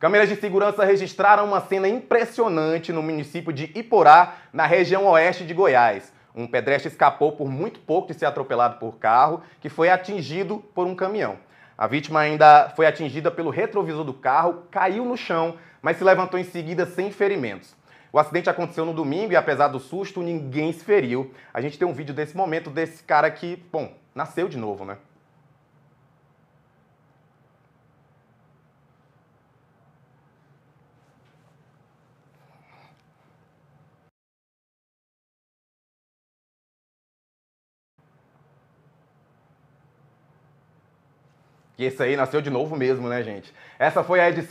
Câmeras de segurança registraram uma cena impressionante no município de Iporá, na região oeste de Goiás. Um pedestre escapou por muito pouco de ser atropelado por carro, que foi atingido por um caminhão. A vítima ainda foi atingida pelo retrovisor do carro, caiu no chão, mas se levantou em seguida sem ferimentos. O acidente aconteceu no domingo e, apesar do susto, ninguém se feriu. A gente tem um vídeo desse momento desse cara que, bom, nasceu de novo, né? Que esse aí nasceu de novo mesmo, né, gente? Essa foi a edição.